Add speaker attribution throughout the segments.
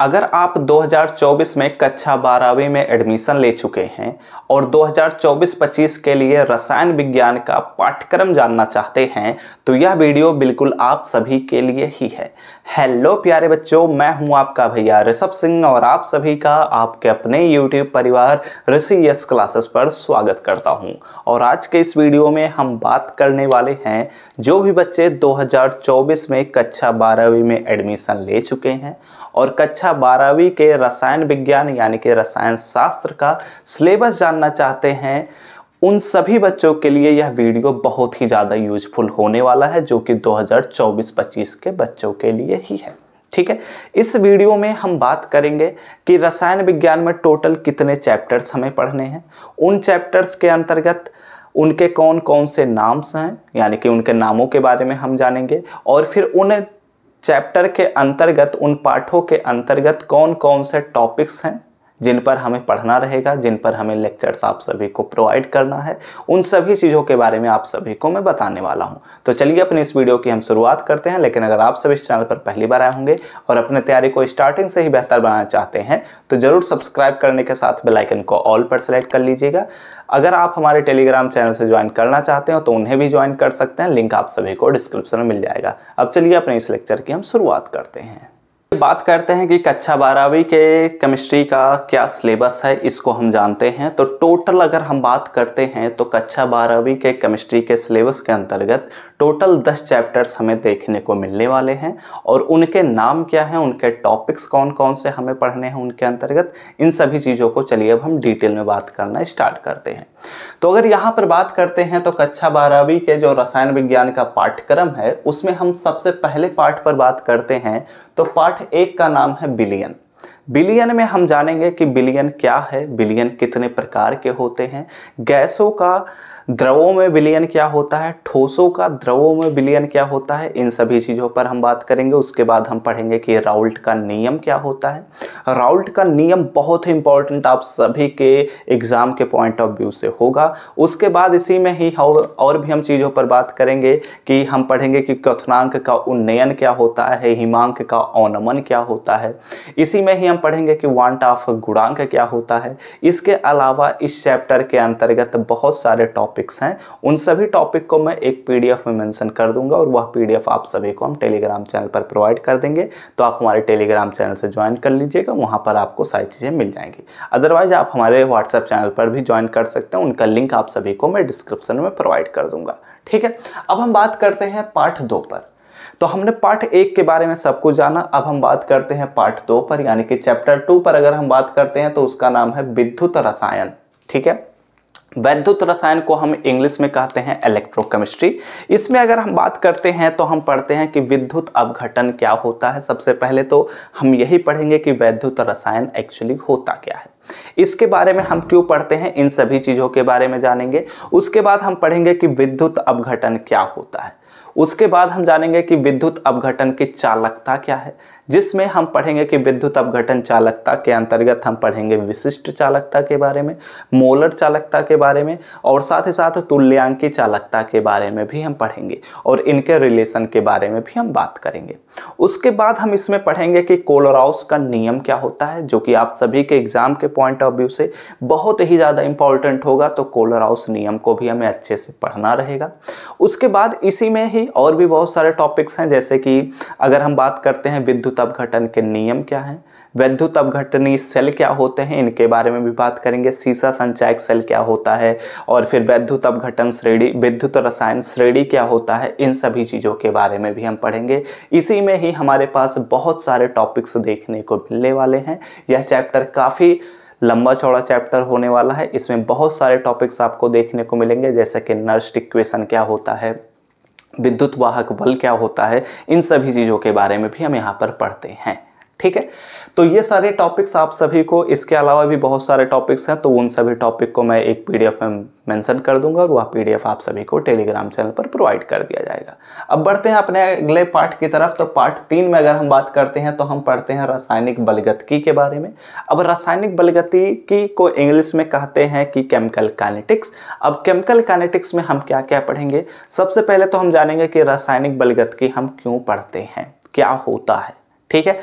Speaker 1: अगर आप 2024 में कक्षा बारहवीं में एडमिशन ले चुके हैं और 2024-25 के लिए रसायन विज्ञान का पाठ्यक्रम जानना चाहते हैं तो यह वीडियो बिल्कुल आप सभी के लिए ही है हेलो प्यारे बच्चों मैं हूं आपका भैया ऋषभ सिंह और आप सभी का आपके अपने यूट्यूब परिवार ऋषि यस क्लासेस पर स्वागत करता हूं और आज के इस वीडियो में हम बात करने वाले हैं जो भी बच्चे दो में कक्षा बारहवीं में एडमिशन ले चुके हैं और कक्षा बारहवीं के रसायन विज्ञान यानी कि रसायन शास्त्र का सिलेबस जानना चाहते हैं उन सभी बच्चों के लिए यह वीडियो बहुत ही ज़्यादा यूजफुल होने वाला है जो कि 2024-25 के बच्चों के लिए ही है ठीक है इस वीडियो में हम बात करेंगे कि रसायन विज्ञान में टोटल कितने चैप्टर्स हमें पढ़ने हैं उन चैप्टर्स के अंतर्गत उनके कौन कौन से नाम्स हैं यानी कि उनके नामों के बारे में हम जानेंगे और फिर उन चैप्टर के अंतर्गत उन पाठों के अंतर्गत कौन कौन से टॉपिक्स हैं जिन पर हमें पढ़ना रहेगा जिन पर हमें लेक्चर्स आप सभी को प्रोवाइड करना है उन सभी चीज़ों के बारे में आप सभी को मैं बताने वाला हूं तो चलिए अपने इस वीडियो की हम शुरुआत करते हैं लेकिन अगर आप सभी इस चैनल पर पहली बार आए होंगे और अपने तैयारी को स्टार्टिंग से ही बेहतर बनाना चाहते हैं तो ज़रूर सब्सक्राइब करने के साथ बेलाइकन को ऑल पर सेलेक्ट कर लीजिएगा अगर आप हमारे टेलीग्राम चैनल से ज्वाइन करना चाहते हो तो उन्हें भी ज्वाइन कर सकते हैं लिंक आप सभी को डिस्क्रिप्शन में मिल जाएगा अब चलिए अपने इस लेक्चर की हम शुरुआत करते हैं बात करते हैं कि कक्षा बारहवीं के केमिस्ट्री का क्या सिलेबस है इसको हम जानते हैं तो टोटल अगर हम बात करते हैं तो कक्षा बारहवीं के केमिस्ट्री के सिलेबस के अंतर्गत टोटल दस चैप्टर्स हमें देखने को मिलने वाले हैं और उनके नाम क्या हैं उनके टॉपिक्स कौन कौन से हमें पढ़ने हैं उनके अंतर्गत इन सभी चीज़ों को चलिए अब हम डिटेल में बात करना स्टार्ट करते हैं तो अगर यहाँ पर बात करते हैं तो कक्षा बारहवीं के जो रसायन विज्ञान का पाठ्यक्रम है उसमें हम सबसे पहले पाठ पर बात करते हैं तो पाठ एक का नाम है बिलियन बिलियन में हम जानेंगे कि बिलियन क्या है बिलियन कितने प्रकार के होते हैं गैसों का द्रवों में विलयन क्या होता है ठोसों का द्रवों में विलयन क्या होता है इन सभी चीज़ों पर हम बात करेंगे उसके बाद हम पढ़ेंगे कि राउल्ट का नियम क्या होता है राउल्ट का नियम बहुत ही इंपॉर्टेंट आप सभी के एग्ज़ाम के पॉइंट ऑफ व्यू से होगा उसके बाद इसी में ही और भी हम चीज़ों पर बात करेंगे कि हम पढ़ेंगे कि क्वनांक का उन्नयन क्या होता है हिमांक का औनमन क्या होता है इसी में ही हम पढ़ेंगे कि वांट ऑफ गुणांक क्या होता है इसके अलावा इस चैप्टर के अंतर्गत बहुत सारे टॉपिक टॉपिक्स हैं उन सभी टॉपिक को मैं एक पीडीएफ में मेंशन कर दूंगा और वह पीडीएफ आप सभी को हम टेलीग्राम चैनल पर प्रोवाइड कर देंगे तो आप हमारे टेलीग्राम चैनल से ज्वाइन कर लीजिएगा वहाँ पर आपको सारी चीज़ें मिल जाएंगी अदरवाइज आप हमारे व्हाट्सएप चैनल पर भी ज्वाइन कर सकते हैं उनका लिंक आप सभी को मैं डिस्क्रिप्शन में प्रोवाइड कर दूंगा ठीक है अब हम बात करते हैं पार्ट दो पर तो हमने पार्ट एक के बारे में सब कुछ जाना अब हम बात करते हैं पार्ट दो पर यानी कि चैप्टर टू पर अगर हम बात करते हैं तो उसका नाम है विद्युत रसायन ठीक है वैद्युत रसायन को हम इंग्लिश में कहते हैं इलेक्ट्रोकेमिस्ट्री इसमें अगर हम बात करते हैं तो हम पढ़ते हैं कि विद्युत अवघटन क्या होता है सबसे पहले तो हम यही पढ़ेंगे कि वैद्युत रसायन एक्चुअली होता क्या है इसके बारे में हम क्यों पढ़ते हैं इन सभी चीज़ों के बारे में जानेंगे उसके बाद हम पढ़ेंगे कि विद्युत अवघटन क्या होता है उसके बाद हम जानेंगे कि विद्युत अवघटन की चालकता क्या है जिसमें हम पढ़ेंगे कि विद्युत अपघटन चालकता के अंतर्गत हम पढ़ेंगे विशिष्ट चालकता के बारे में मोलर चालकता के बारे में और साथ ही साथ तुल्यांकी चालकता के बारे में भी हम पढ़ेंगे और इनके रिलेशन के बारे में भी हम बात करेंगे उसके बाद हम इसमें पढ़ेंगे कि कोलराउस का नियम क्या होता है जो कि आप सभी के एग्जाम के पॉइंट ऑफ व्यू से बहुत ही ज़्यादा इंपॉर्टेंट होगा तो कोलराउस नियम को भी हमें अच्छे से पढ़ना रहेगा उसके बाद इसी में ही और भी बहुत सारे टॉपिक्स हैं जैसे कि अगर हम बात करते हैं विद्युत वैद्युत अवघटन के नियम क्या हैं वैद्युत अवघटनी सेल क्या होते हैं इनके बारे में भी बात करेंगे सीसा संचायक सेल क्या होता है और फिर वैद्युत अवघटन श्रेणी विद्युत रसायन श्रेणी क्या होता है इन सभी चीज़ों के बारे में भी हम पढ़ेंगे इसी में ही हमारे पास बहुत सारे टॉपिक्स देखने को मिलने वाले हैं यह चैप्टर काफ़ी लंबा चौड़ा चैप्टर होने वाला है इसमें बहुत सारे टॉपिक्स आपको देखने को मिलेंगे जैसे कि नर्स्ट इक्वेशन क्या होता है विद्युत वाहक बल क्या होता है इन सभी चीज़ों के बारे में भी हम यहाँ पर पढ़ते हैं ठीक है तो ये सारे टॉपिक्स आप सभी को इसके अलावा भी बहुत सारे टॉपिक्स हैं तो उन सभी टॉपिक को मैं एक पीडीएफ में मेंशन कर दूंगा और वह पीडीएफ आप सभी को टेलीग्राम चैनल पर प्रोवाइड कर दिया जाएगा अब बढ़ते हैं अपने अगले पार्ट की तरफ तो पार्ट तीन में अगर हम बात करते हैं तो हम पढ़ते हैं रासायनिक बलगतकी के बारे में अब रासायनिक की को इंग्लिश में कहते हैं कि केमिकल कैनेटिक्स अब केमिकल कैनेटिक्स में हम क्या क्या पढ़ेंगे सबसे पहले तो हम जानेंगे कि रासायनिक बलगतकी हम क्यों पढ़ते हैं क्या होता है ठीक है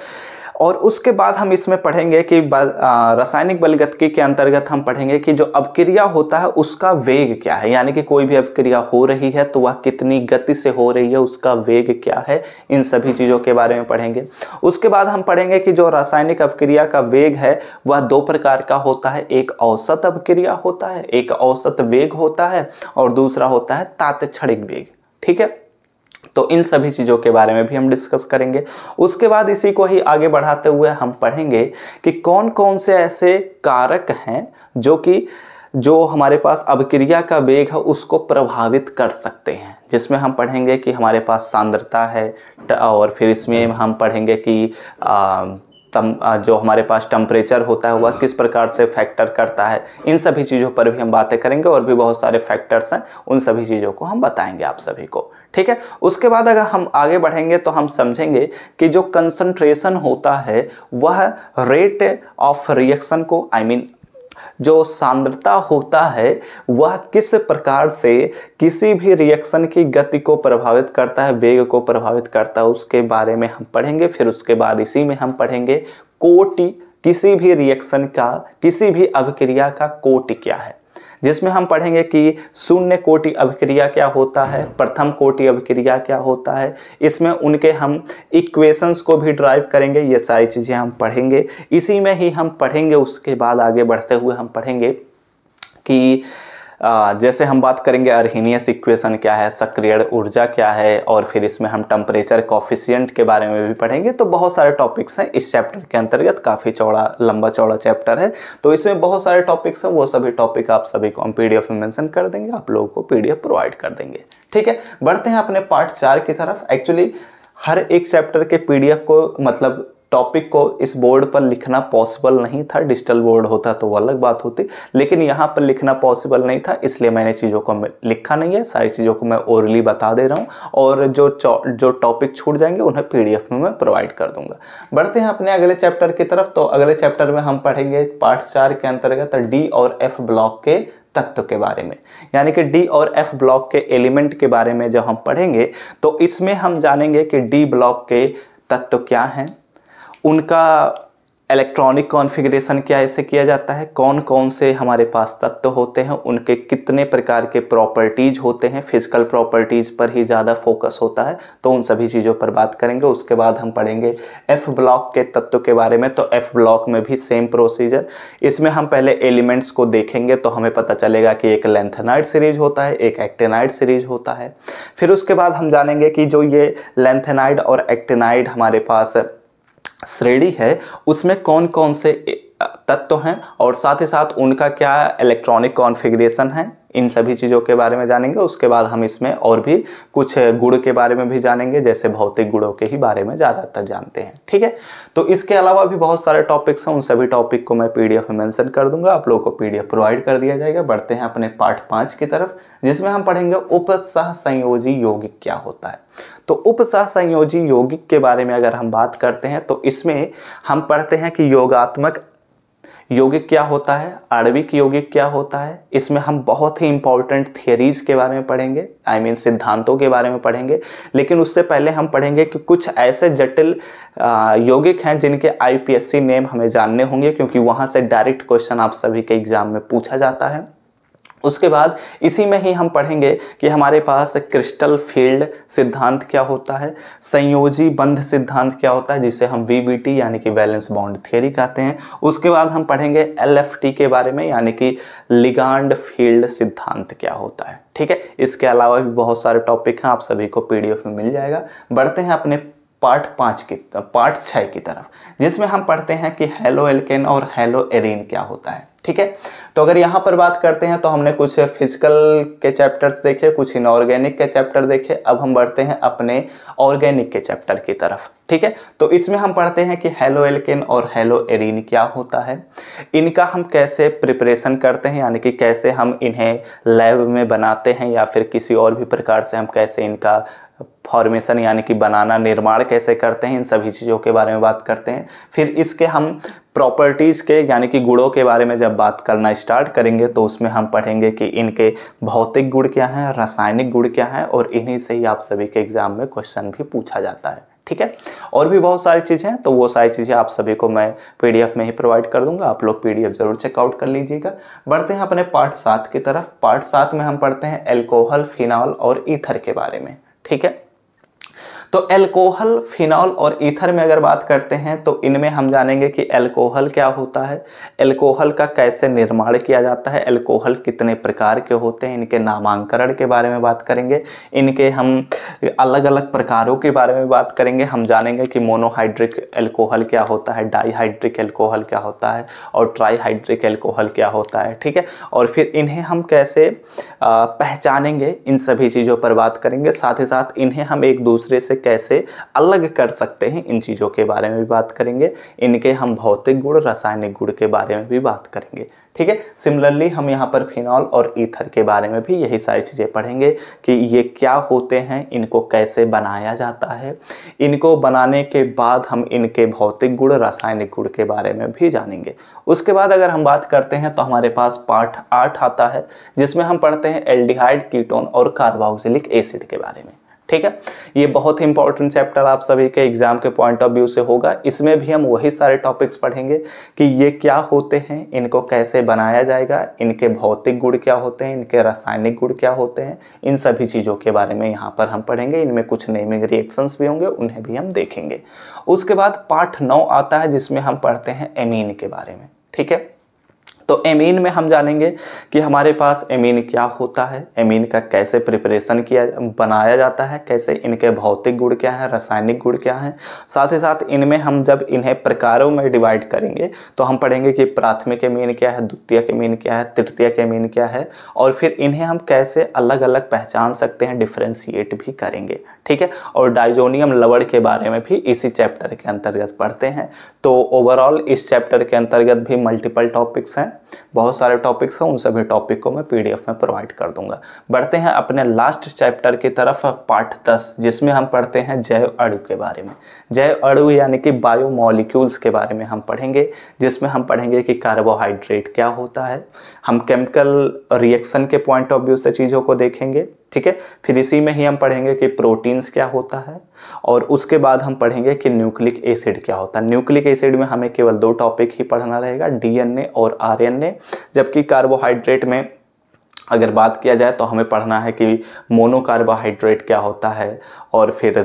Speaker 1: और उसके बाद हम इसमें पढ़ेंगे कि रासायनिक बलगतिकी के अंतर्गत हम पढ़ेंगे कि जो अपक्रिया होता है उसका वेग क्या है यानी कि कोई भी अपक्रिया हो रही है तो वह कितनी गति से हो रही है उसका वेग क्या है इन सभी चीज़ों के बारे में पढ़ेंगे उसके बाद हम पढ़ेंगे कि जो रासायनिक अपक्रिया का वेग है वह दो प्रकार का होता है एक औसत अपक्रिया होता है एक औसत वेग होता है और दूसरा होता है तात्क्षणिक वेग ठीक है तो इन सभी चीज़ों के बारे में भी हम डिस्कस करेंगे उसके बाद इसी को ही आगे बढ़ाते हुए हम पढ़ेंगे कि कौन कौन से ऐसे कारक हैं जो कि जो हमारे पास अभिक्रिया का वेग है उसको प्रभावित कर सकते हैं जिसमें हम पढ़ेंगे कि हमारे पास सांद्रता है और फिर इसमें हम पढ़ेंगे कि आ, तम जो हमारे पास टम्परेचर होता है वह किस प्रकार से फैक्टर करता है इन सभी चीज़ों पर भी हम बातें करेंगे और भी बहुत सारे फैक्टर्स हैं उन सभी चीज़ों को हम बताएंगे आप सभी को ठीक है उसके बाद अगर हम आगे बढ़ेंगे तो हम समझेंगे कि जो कंसंट्रेशन होता है वह रेट ऑफ रिएक्शन को आई I मीन mean, जो सांद्रता होता है वह किस प्रकार से किसी भी रिएक्शन की गति को प्रभावित करता है वेग को प्रभावित करता है उसके बारे में हम पढ़ेंगे फिर उसके बाद इसी में हम पढ़ेंगे कोटि किसी भी रिएक्शन का किसी भी अभिक्रिया का कोटि क्या है जिसमें हम पढ़ेंगे कि शून्य कोटि अभिक्रिया क्या होता है हम्म। प्रथम कोटि अभिक्रिया क्या होता है इसमें उनके हम इक्वेशंस को भी ड्राइव करेंगे ये सारी चीज़ें हम पढ़ेंगे इसी में ही हम पढ़ेंगे उसके बाद आगे बढ़ते हुए हम पढ़ेंगे कि जैसे हम बात करेंगे अर्नियस इक्वेशन क्या है सक्रिय ऊर्जा क्या है और फिर इसमें हम टेम्परेचर कॉफिशियंट के बारे में भी पढ़ेंगे तो बहुत सारे टॉपिक्स हैं इस चैप्टर के अंतर्गत काफ़ी चौड़ा लंबा चौड़ा चैप्टर है तो इसमें बहुत सारे टॉपिक्स हैं वो सभी टॉपिक आप सभी को हम पी में मैंसन कर देंगे आप लोगों को पी प्रोवाइड कर देंगे ठीक है बढ़ते हैं अपने पार्ट चार की तरफ एक्चुअली हर एक चैप्टर के पीडीएफ को मतलब टॉपिक को इस बोर्ड पर लिखना पॉसिबल नहीं था डिजिटल बोर्ड होता तो वो अलग बात होती लेकिन यहाँ पर लिखना पॉसिबल नहीं था इसलिए मैंने चीज़ों को लिखा नहीं है सारी चीज़ों को मैं ओरली बता दे रहा हूँ और जो जो टॉपिक छूट जाएंगे उन्हें पी में मैं प्रोवाइड कर दूंगा बढ़ते हैं अपने अगले चैप्टर की तरफ तो अगले चैप्टर में हम पढ़ेंगे पार्ट चार के अंतर्गत डी और एफ ब्लॉक के तत्व के बारे में यानी कि डी और एफ ब्लॉक के एलिमेंट के बारे में जब हम पढ़ेंगे तो इसमें हम जानेंगे कि डी ब्लॉक के तत्व क्या हैं उनका इलेक्ट्रॉनिक कॉन्फ़िगरेशन क्या ऐसे किया जाता है कौन कौन से हमारे पास तत्व होते हैं उनके कितने प्रकार के प्रॉपर्टीज़ होते हैं फिजिकल प्रॉपर्टीज़ पर ही ज़्यादा फोकस होता है तो उन सभी चीज़ों पर बात करेंगे उसके बाद हम पढ़ेंगे एफ़ ब्लॉक के तत्व के बारे में तो एफ़ ब्लॉक में भी सेम प्रोसीजर इसमें हम पहले एलिमेंट्स को देखेंगे तो हमें पता चलेगा कि एक लेंथेनाइड सीरीज होता है एक एक्टेनाइड सीरीज होता है फिर उसके बाद हम जानेंगे कि जो ये लेंथेनाइड और एक्टेनाइड हमारे पास श्रेणी है उसमें कौन कौन से तत्व हैं और साथ ही साथ उनका क्या इलेक्ट्रॉनिक कॉन्फ़िगरेशन है इन सभी चीज़ों के बारे में जानेंगे उसके बाद हम इसमें और भी कुछ गुड़ के बारे में भी जानेंगे जैसे भौतिक गुणों के ही बारे में ज़्यादातर जानते हैं ठीक है तो इसके अलावा भी बहुत सारे टॉपिक्स हैं उन सभी टॉपिक को मैं पी में मैंसन कर दूंगा आप लोगों को पी प्रोवाइड कर दिया जाएगा बढ़ते हैं अपने पार्ट पाँच की तरफ जिसमें हम पढ़ेंगे उपसह संयोजी यौगिक क्या होता है तो उपसह संयोजी यौगिक के बारे में अगर हम बात करते हैं तो इसमें हम पढ़ते हैं कि योगात्मक यौगिक क्या होता है आणविक यौगिक क्या होता है इसमें हम बहुत ही इंपॉर्टेंट थियरीज के बारे में पढ़ेंगे आई I मीन mean, सिद्धांतों के बारे में पढ़ेंगे लेकिन उससे पहले हम पढ़ेंगे कि कुछ ऐसे जटिल यौगिक हैं जिनके आईपीएससी नेम हमें जानने होंगे क्योंकि वहाँ से डायरेक्ट क्वेश्चन आप सभी के एग्जाम में पूछा जाता है उसके बाद इसी में ही हम पढ़ेंगे कि हमारे पास क्रिस्टल फील्ड सिद्धांत क्या होता है संयोजी बंध सिद्धांत क्या होता है जिसे हम वी यानी कि बैलेंस बाउंड थियरी कहते हैं उसके बाद हम पढ़ेंगे एल के बारे में यानी कि लिगांड फील्ड सिद्धांत क्या होता है ठीक है इसके अलावा भी बहुत सारे टॉपिक हैं आप सभी को पीडीएफ में मिल जाएगा बढ़ते हैं अपने पार्ट पाँच की पार्ट छः की तरफ जिसमें हम पढ़ते हैं कि हेलो एल्केन और हेलो एरिन क्या होता है ठीक है तो अगर यहाँ पर बात करते हैं तो हमने कुछ फिजिकल के चैप्टर्स देखे कुछ इनऑर्गेनिक के चैप्टर देखे अब हम बढ़ते हैं अपने ऑर्गेनिक के चैप्टर की तरफ ठीक है तो इसमें हम पढ़ते हैं कि हेलो एल्केन और हेलो एरिन क्या होता है इनका हम कैसे प्रिपरेशन करते हैं यानी कि कैसे हम इन्हें लैब में बनाते हैं या फिर किसी और भी प्रकार से हम कैसे इनका फॉर्मेशन यानी कि बनाना निर्माण कैसे करते हैं इन सभी चीज़ों के बारे में बात करते हैं फिर इसके हम प्रॉपर्टीज़ के यानी कि गुणों के बारे में जब बात करना स्टार्ट करेंगे तो उसमें हम पढ़ेंगे कि इनके भौतिक गुण क्या हैं रासायनिक गुण क्या हैं और इन्हीं से ही आप सभी के एग्ज़ाम में क्वेश्चन भी पूछा जाता है ठीक है और भी बहुत सारी चीज़ें हैं तो वो सारी चीज़ें आप सभी को मैं पीडीएफ में ही प्रोवाइड कर दूंगा आप लोग पीडीएफ जरूर चेकआउट कर लीजिएगा बढ़ते हैं अपने पार्ट सात की तरफ पार्ट सात में हम पढ़ते हैं एल्कोहल फिनॉल और ईथर के बारे में ठीक है तो एल्कोहल फिनॉल और ईथर में अगर बात करते हैं तो इनमें हम जानेंगे कि एल्कोहल क्या होता है एल्कोहल का कैसे निर्माण किया जाता है एल्कोहल कितने प्रकार के होते हैं इनके नामांकरण के बारे में बात करेंगे इनके हम अलग अलग प्रकारों के बारे में बात करेंगे हम जानेंगे कि मोनोहाइड्रिक एल्कोहल क्या होता है डाईहाइड्रिक एल्कोहल क्या होता है और ट्राईहाइड्रिक एल्कोहल क्या होता है ठीक है और फिर इन्हें हम कैसे पहचानेंगे इन सभी चीज़ों पर बात करेंगे साथ ही साथ इन्हें हम एक दूसरे से से कैसे अलग कर सकते हैं इन चीज़ों के बारे में भी बात करेंगे इनके हम भौतिक गुण रासायनिक गुण के बारे में भी बात करेंगे ठीक है सिमिलरली हम यहाँ पर फिनॉल और ईथर के बारे में भी यही सारी चीज़ें पढ़ेंगे कि ये क्या होते हैं इनको कैसे बनाया जाता है इनको बनाने के बाद हम इनके भौतिक गुण रासायनिक गुण के बारे में भी जानेंगे उसके बाद अगर हम बात करते हैं तो हमारे पास पार्ट आठ आता है जिसमें हम पढ़ते हैं एल्डिहाइड कीटोन और कार्बाउसिलिक एसिड के बारे में ठीक है ये बहुत ही इंपॉर्टेंट चैप्टर आप सभी के एग्जाम के पॉइंट ऑफ व्यू से होगा इसमें भी हम वही सारे टॉपिक्स पढ़ेंगे कि ये क्या होते हैं इनको कैसे बनाया जाएगा इनके भौतिक गुण क्या होते हैं इनके रासायनिक गुण क्या होते हैं इन सभी चीज़ों के बारे में यहाँ पर हम पढ़ेंगे इनमें कुछ नेमिंग रिएक्शंस भी होंगे उन्हें भी हम देखेंगे उसके बाद पार्ट नौ आता है जिसमें हम पढ़ते हैं एमीन के बारे में ठीक है तो एमीन में हम जानेंगे कि हमारे पास एमीन क्या होता है एमीन का कैसे प्रिपरेशन किया बनाया जाता है कैसे इनके भौतिक गुण क्या हैं रासायनिक गुण क्या हैं साथ ही साथ इनमें हम जब इन्हें प्रकारों में डिवाइड करेंगे तो हम पढ़ेंगे कि प्राथमिक एमीन क्या है द्वितीय एमीन क्या है तृतीय एमीन क्या है और फिर इन्हें हम कैसे अलग अलग पहचान सकते हैं डिफ्रेंशिएट भी करेंगे ठीक है और डाइजोनियम लवड़ के बारे में भी इसी चैप्टर के अंतर्गत पढ़ते हैं तो ओवरऑल इस चैप्टर के अंतर्गत भी मल्टीपल टॉपिक्स हैं बहुत सारे टॉपिक्स हैं उन सभी टॉपिक को मैं पीडीएफ में प्रोवाइड कर दूंगा बढ़ते हैं अपने लास्ट चैप्टर की तरफ पार्ट दस जिसमें हम पढ़ते हैं जैव अड़ु के बारे में जैव अड़ु यानी कि बायोमोलिक्यूल्स के बारे में हम पढ़ेंगे जिसमें हम पढ़ेंगे कि कार्बोहाइड्रेट क्या होता है हम केमिकल रिएक्शन के पॉइंट ऑफ व्यू से चीज़ों को देखेंगे ठीक है फिर इसी में ही हम पढ़ेंगे कि प्रोटीन्स क्या होता है और उसके बाद हम पढ़ेंगे कि न्यूक्लिक एसिड क्या होता है न्यूक्लिक एसिड में हमें केवल दो टॉपिक ही पढ़ना रहेगा डीएनए और आरएनए जबकि कार्बोहाइड्रेट में अगर बात किया जाए तो हमें पढ़ना है कि मोनोकार्बोहाइड्रेट क्या होता है और फिर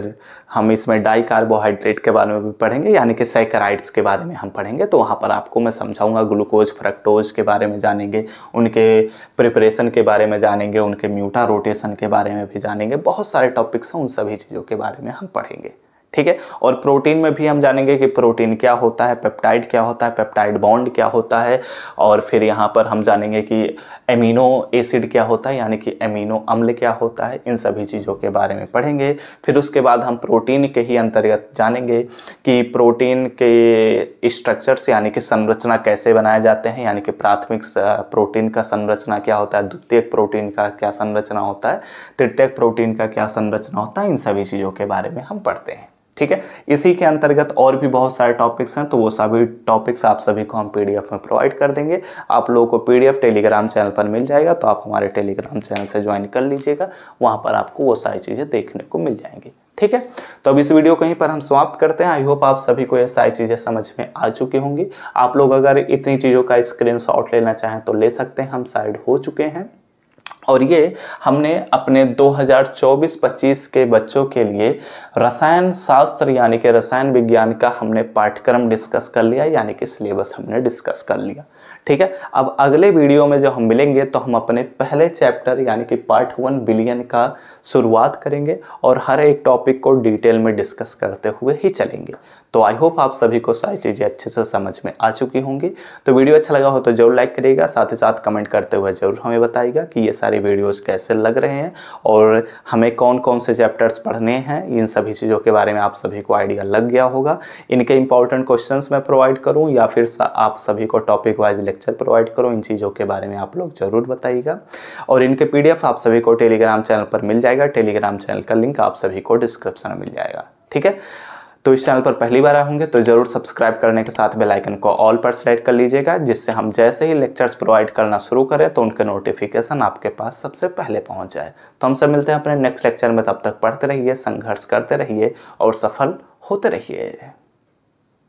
Speaker 1: हम इसमें डाई कार्बोहाइड्रेट के बारे में भी पढ़ेंगे यानी कि सैकराइड्स के बारे में हम पढ़ेंगे तो वहाँ पर आपको मैं समझाऊंगा ग्लूकोज फ्रक्टोज के बारे में जानेंगे उनके प्रिपरेशन के बारे में जानेंगे उनके म्यूटा रोटेशन के बारे में भी जानेंगे बहुत सारे टॉपिक्स हैं उन सभी चीज़ों के बारे में हम पढ़ेंगे ठीक है और प्रोटीन में भी हम जानेंगे कि प्रोटीन क्या होता है पेप्टाइड क्या होता है पेप्टाइड बॉन्ड क्या होता है और फिर यहाँ पर हम जानेंगे कि एमिनो एसिड क्या होता है यानी कि एमिनो अम्ल क्या होता है इन सभी चीज़ों के बारे में पढ़ेंगे फिर उसके बाद हम प्रोटीन के ही अंतर्गत जानेंगे कि प्रोटीन के स्ट्रक्चर्स यानी कि संरचना कैसे बनाए जाते हैं यानी कि प्राथमिक प्रोटीन का संरचना क्या होता है द्वितीय प्रोटीन का क्या संरचना होता है तृतीय प्रोटीन का क्या संरचना होता है इन सभी चीज़ों के बारे में हम पढ़ते हैं ठीक है इसी के अंतर्गत और भी बहुत सारे टॉपिक्स हैं तो वो सभी टॉपिक्स आप सभी को हम पीडीएफ में प्रोवाइड कर देंगे आप लोगों को पीडीएफ टेलीग्राम चैनल पर मिल जाएगा तो आप हमारे टेलीग्राम चैनल से ज्वाइन कर लीजिएगा वहाँ पर आपको वो सारी चीज़ें देखने को मिल जाएंगी ठीक है तो अब इस वीडियो को यहीं पर हम समाप्त करते हैं आई होप आप सभी को ये सारी चीज़ें समझ में आ चुकी होंगी आप लोग अगर इतनी चीज़ों का स्क्रीन लेना चाहें तो ले सकते हैं हम साइड हो चुके हैं और ये हमने अपने 2024-25 के बच्चों के लिए रसायन शास्त्र यानी कि रसायन विज्ञान का हमने पाठ्यक्रम डिस्कस कर लिया यानी कि सिलेबस हमने डिस्कस कर लिया ठीक है अब अगले वीडियो में जो हम मिलेंगे तो हम अपने पहले चैप्टर यानी कि पार्ट वन बिलियन का शुरुआत करेंगे और हर एक टॉपिक को डिटेल में डिस्कस करते हुए ही चलेंगे तो आई होप आप सभी को सारी चीज़ें अच्छे से समझ में आ चुकी होंगी तो वीडियो अच्छा लगा हो तो जरूर लाइक करिएगा साथ ही साथ कमेंट करते हुए ज़रूर हमें बताइएगा कि ये सारे वीडियोज़ कैसे लग रहे हैं और हमें कौन कौन से चैप्टर्स पढ़ने हैं इन सभी चीज़ों के बारे में आप सभी को आइडिया लग गया होगा इनके इंपॉर्टेंट क्वेश्चन मैं प्रोवाइड करूँ या फिर आप सभी को टॉपिक वाइज लेक्चर प्रोवाइड करूँ इन चीज़ों के बारे में आप लोग ज़रूर बताइएगा और इनके पी आप सभी को टेलीग्राम चैनल पर मिल जाएगा टेलीग्राम चैनल का लिंक आप सभी को डिस्क्रिप्शन में मिल जाएगा ठीक है तो इस चैनल पर पहली बार आए होंगे तो जरूर सब्सक्राइब करने के साथ बेल आइकन को ऑल पर सेलेक्ट कर लीजिएगा जिससे हम जैसे ही लेक्चर्स प्रोवाइड करना शुरू करें तो उनके नोटिफिकेशन आपके पास सबसे पहले पहुंच जाए तो हमसे मिलते हैं अपने नेक्स्ट लेक्चर में तब तक पढ़ते रहिए संघर्ष करते रहिए और सफल होते रहिए